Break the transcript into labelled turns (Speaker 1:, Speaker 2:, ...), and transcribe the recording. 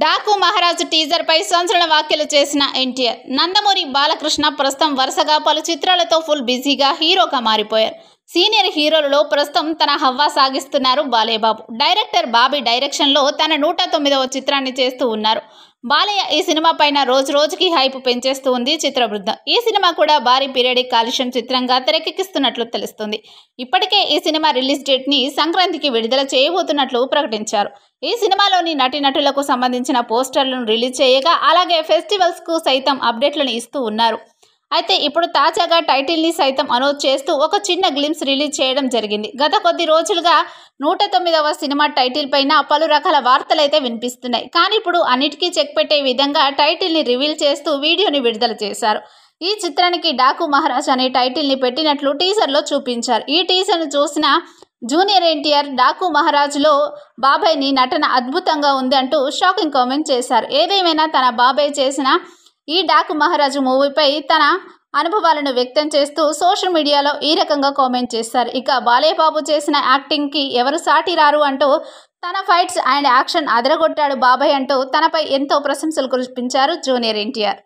Speaker 1: డాకు మహారాజు టీజర్పై సంచలన వ్యాఖ్యలు చేసిన ఎన్టీఆర్ నందమూరి బాలకృష్ణ ప్రస్తుతం వరుసగా పలు చిత్రాలతో ఫుల్ బిజీగా హీరోగా మారిపోయారు సీనియర్ హీరోలలో ప్రస్తుతం తన హవ్వా సాగిస్తున్నారు బాలేబాబు డైరెక్టర్ బాబీ డైరెక్షన్లో తన నూట తొమ్మిదవ చిత్రాన్ని చేస్తూ ఉన్నారు బాలయ్య ఈ సినిమా పైన రోజు రోజుకి హైప్ పెంచేస్తూ ఉంది చిత్ర బృందం ఈ సినిమా కూడా భారీ పీరియడిక్ కాలుష్యం చిత్రంగా తెరకెక్కిస్తున్నట్లు తెలుస్తుంది ఇప్పటికే ఈ సినిమా రిలీజ్ డేట్ని సంక్రాంతికి విడుదల చేయబోతున్నట్లు ప్రకటించారు ఈ సినిమాలోని నటీనటులకు సంబంధించిన పోస్టర్లను రిలీజ్ చేయగా అలాగే ఫెస్టివల్స్కు సైతం అప్డేట్లను ఇస్తూ ఉన్నారు అయితే ఇప్పుడు తాజాగా టైటిల్ని సైతం అనౌన్స్ చేస్తూ ఒక చిన్న గ్లిమ్స్ రిలీజ్ చేయడం జరిగింది గత కొద్ది రోజులుగా నూట తొమ్మిదవ సినిమా టైటిల్ పైన పలు రకాల వార్తలైతే వినిపిస్తున్నాయి కానీ ఇప్పుడు అన్నిటికీ చెక్ పెట్టే విధంగా టైటిల్ని రివీల్ చేస్తూ వీడియోని విడుదల చేశారు ఈ చిత్రానికి డాకు మహారాజ్ అనే టైటిల్ని పెట్టినట్లు టీజర్లో చూపించారు ఈ టీజర్ను చూసిన జూనియర్ ఎన్టీఆర్ డాకు మహారాజ్లో బాబాయ్ని నటన అద్భుతంగా ఉంది అంటూ షాకింగ్ కామెంట్ చేశారు ఏదేమైనా తన బాబాయ్ చేసిన ఈ డాకు మహారాజు మూవీపై తన అనుభవాలను వ్యక్తం చేస్తూ సోషల్ మీడియాలో ఈ రకంగా కామెంట్ చేశారు ఇక బాలయ్యబాబు చేసిన యాక్టింగ్కి ఎవరు సాటి రారు అంటూ తన ఫైట్స్ అండ్ యాక్షన్ అదరగొట్టాడు బాబాయ్ అంటూ తనపై ఎంతో ప్రశంసలు కురిపించారు జూనియర్ ఎన్టీఆర్